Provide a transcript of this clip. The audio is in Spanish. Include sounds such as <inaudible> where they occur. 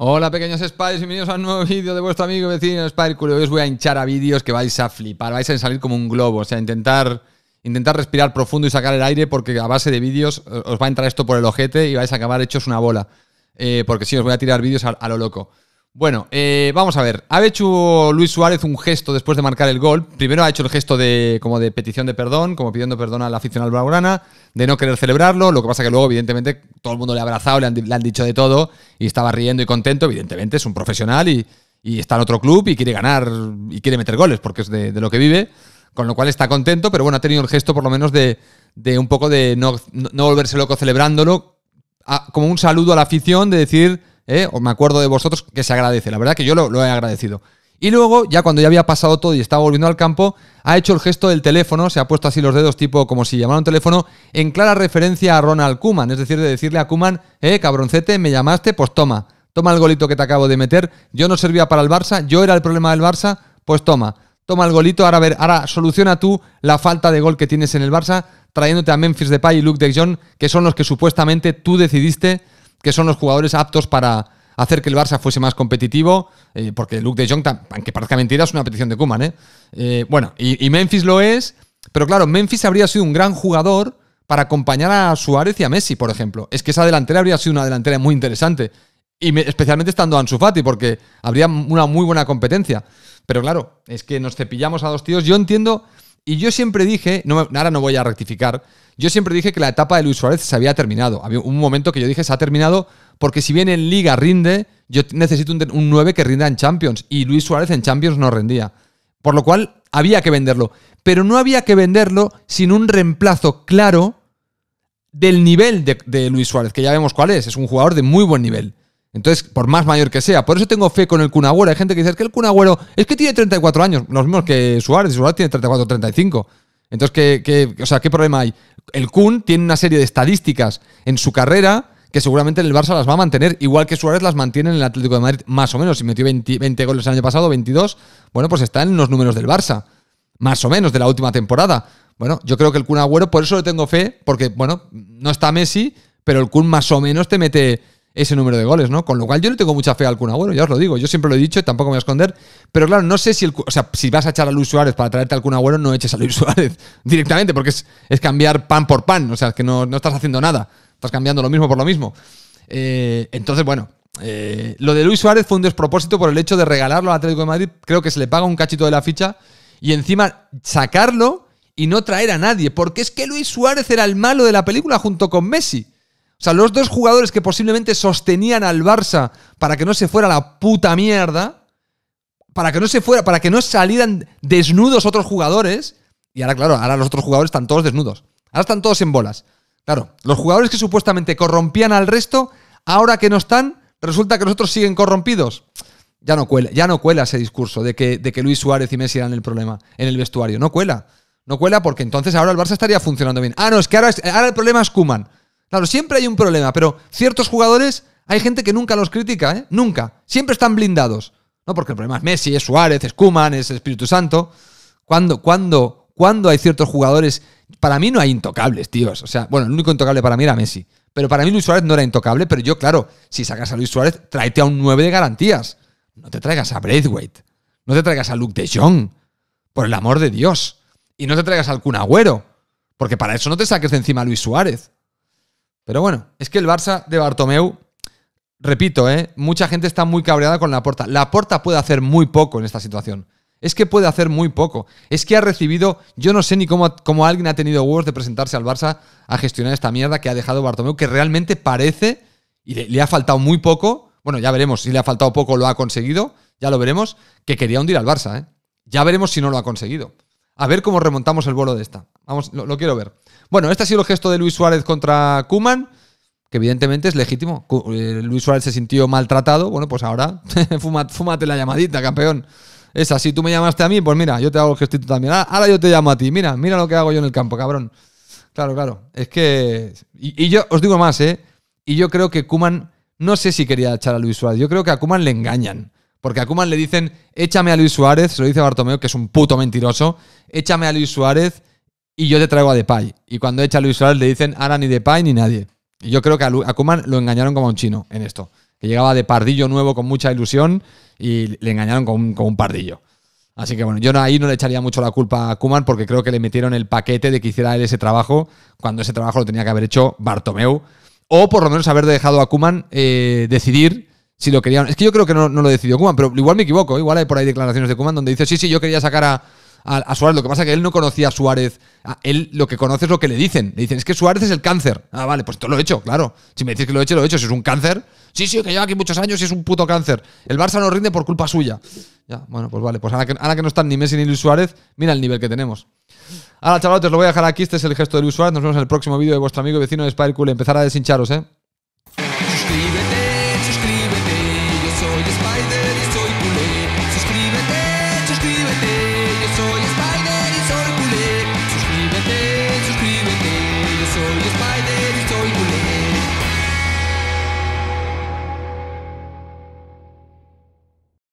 Hola pequeños Spiders, bienvenidos a un nuevo vídeo de vuestro amigo vecino Spider Hoy os voy a hinchar a vídeos que vais a flipar, vais a salir como un globo, o sea, intentar, intentar respirar profundo y sacar el aire porque a base de vídeos eh, os va a entrar esto por el ojete y vais a acabar hechos una bola. Eh, porque si os voy a tirar vídeos a lo loco. Bueno, eh, vamos a ver. Ha hecho Luis Suárez un gesto después de marcar el gol. Primero ha hecho el gesto de como de petición de perdón, como pidiendo perdón a la afición albaurana, de no querer celebrarlo. Lo que pasa que luego, evidentemente, todo el mundo le ha abrazado, le han, dicho de todo y estaba riendo y contento. Evidentemente, es un profesional y, está en otro club y quiere ganar y quiere meter goles porque es de, lo que vive. Con lo cual está contento, pero bueno, ha tenido el gesto por lo menos de, un poco de no, volverse loco celebrándolo, como un saludo a la afición, de decir ¿eh? o me acuerdo de vosotros, que se agradece. La verdad que yo lo, he agradecido. Y luego, ya cuando ya había pasado todo y estaba volviendo al campo, ha hecho el gesto del teléfono, se ha puesto así los dedos, tipo como si llamara un teléfono, en clara referencia a Ronald Kuman. Es decir, de decirle a Kuman, eh, cabroncete, me llamaste, pues toma, toma el golito que te acabo de meter. Yo no servía para el Barça, yo era el problema del Barça, pues toma, toma el golito. Ahora, ver, ahora soluciona tú la falta de gol que tienes en el Barça, trayéndote a Memphis Depay y Luke De Jong, que son los que supuestamente tú decidiste que son los jugadores aptos para hacer que el Barça fuese más competitivo, eh, porque Luke de Jong, aunque parezca mentira, es una petición de Kuman. Eh. ¿eh? bueno, y, Memphis lo es, pero claro, Memphis habría sido un gran jugador para acompañar a Suárez y a Messi, por ejemplo. Es que esa delantera habría sido una delantera muy interesante, y especialmente estando Ansu Fati, porque habría una muy buena competencia. Pero claro, es que nos cepillamos a dos tíos. Yo entiendo y yo siempre dije, no, ahora no voy a rectificar, yo siempre dije que la etapa de Luis Suárez se había terminado. Había un momento que yo dije se ha terminado porque si bien en Liga rinde, yo necesito un, 9 que rinda en Champions. Y Luis Suárez en Champions no rendía. Por lo cual había que venderlo. Pero no había que venderlo sin un reemplazo claro del nivel de Luis Suárez, que ya vemos cuál es. Es un jugador de muy buen nivel. Entonces, por más mayor que sea. Por eso tengo fe con el Kun Hay gente que dice, es que el Kun es que tiene 34 años, los mismos que Suárez. Suárez tiene 34 35. Entonces, ¿qué, o sea, ¿qué problema hay? El Kun tiene una serie de estadísticas en su carrera que seguramente el Barça las va a mantener, igual que Suárez las mantiene en el Atlético de Madrid, más o menos. Si metió 20, goles el año pasado, 22, bueno, pues está en los números del Barça, más o menos, de la última temporada. Bueno, yo creo que el Kun Agüero, por eso le tengo fe, porque, bueno, no está Messi, pero el Kun más o menos te mete ese número de goles, ¿no? Con lo cual yo no tengo mucha fe al Kun Agüero, ya os lo digo, yo siempre lo he dicho, y tampoco me voy a esconder, pero claro, no sé si el, si vas a echar a Luis Suárez para traerte algún Kun Agüero, no eches a Luis <laughs> Suárez directamente, porque es, cambiar pan por pan, o sea, que no, estás haciendo nada, estás cambiando lo mismo por lo mismo. Eh, entonces, bueno, eh, lo de Luis Suárez fue un despropósito por el hecho de regalarlo al Atlético de Madrid, creo que se le paga un cachito de la ficha y encima sacarlo y no traer a nadie, porque es que Luis Suárez era el malo de la película junto con Messi. O sea, los dos jugadores que posiblemente sostenían al Barça para que no se fuera la puta mierda, para que no se fuera, para que no salieran desnudos otros jugadores. Y ahora, claro, ahora los otros jugadores están todos desnudos. Ahora están todos en bolas. Claro, los jugadores que supuestamente corrompían al resto, ahora que no están, resulta que los otros siguen corrompidos. Ya no cuela, ya no cuela ese discurso de que, de que Luis Suárez y Messi eran el problema en el vestuario. No cuela. No cuela porque entonces ahora el Barça estaría funcionando bien. Ah, no, es que ahora, ahora el problema es Kuman. Claro, siempre hay un problema, pero ciertos jugadores hay gente que nunca los critica, ¿eh? Nunca. Siempre están blindados. No, porque el problema es Messi, es Suárez, es Kuman, es Espíritu Santo. Cuando hay ciertos jugadores? Para mí no hay intocables, tíos. O sea, bueno, el único intocable para mí era Messi. Pero para mí Luis Suárez no era intocable, pero yo, claro, si sacas a Luis Suárez, tráete a un 9 de garantías. No te traigas a Braithwaite. No te traigas a Luke de Jong. Por el amor de Dios. Y no te traigas al Kun Agüero. Porque para eso no te saques de encima a Luis Suárez. Pero bueno, es que el Barça de Bartomeu, repito, ¿eh? mucha gente está muy cabreada con la porta. La porta puede hacer muy poco en esta situación. Es que puede hacer muy poco. Es que ha recibido, yo no sé ni cómo, alguien ha tenido huevos de presentarse al Barça a gestionar esta mierda que ha dejado Bartomeu, que realmente parece, y le, ha faltado muy poco, bueno, ya veremos si le ha faltado poco lo ha conseguido, ya lo veremos, que quería hundir al Barça. ¿eh? Ya veremos si no lo ha conseguido. A ver cómo remontamos el vuelo de esta. Vamos, lo, quiero ver. Bueno, este ha sido el gesto de Luis Suárez contra Kuman, que evidentemente es legítimo. Eh, Luis Suárez se sintió maltratado. Bueno, pues ahora <laughs> fúmate la llamadita, campeón. Esa, si tú me llamaste a mí, pues mira, yo te hago el gestito también. Ah, ahora, yo te llamo a ti. Mira, mira lo que hago yo en el campo, cabrón. Claro, claro. Es que. Y, y yo os digo más, ¿eh? Y yo creo que Kuman. No sé si quería echar a Luis Suárez. Yo creo que a Kuman le engañan. Porque a Kuman le dicen, échame a Luis Suárez, se lo dice Bartomeu, que es un puto mentiroso, échame a Luis Suárez y yo te traigo a Depay. Y cuando echa a Luis Suárez le dicen, ahora ni Depay ni nadie. Y yo creo que a Kuman lo engañaron como a un chino en esto. Que llegaba de pardillo nuevo con mucha ilusión y le engañaron con un, pardillo. Así que bueno, yo ahí no le echaría mucho la culpa a Kuman porque creo que le metieron el paquete de que hiciera él ese trabajo cuando ese trabajo lo tenía que haber hecho Bartomeu. O por lo menos haber dejado a Kuman eh, decidir si lo querían. Es que yo creo que no, lo decidió Kuman, pero igual me equivoco. Igual hay por ahí declaraciones de Kuman donde dice, sí, sí, yo quería sacar a, Suárez. Lo que pasa es que él no conocía a Suárez. Ah, él lo que conoce es lo que le dicen. Le dicen, es que Suárez es el cáncer. Ah, vale, pues esto lo he hecho, claro. Si me decís que lo he hecho, lo he hecho. Si es un cáncer. Sí, sí, que lleva aquí muchos años y es un puto cáncer. El Barça no rinde por culpa suya. Ya, bueno, pues vale. Pues ahora que, no están ni Messi ni Luis Suárez, mira el nivel que tenemos. Ahora, os lo voy a dejar aquí. Este es el gesto de Luis Suárez. Nos vemos en el próximo vídeo de vuestro amigo y vecino de Spy Cool. Empezar a deshincharos, ¿eh?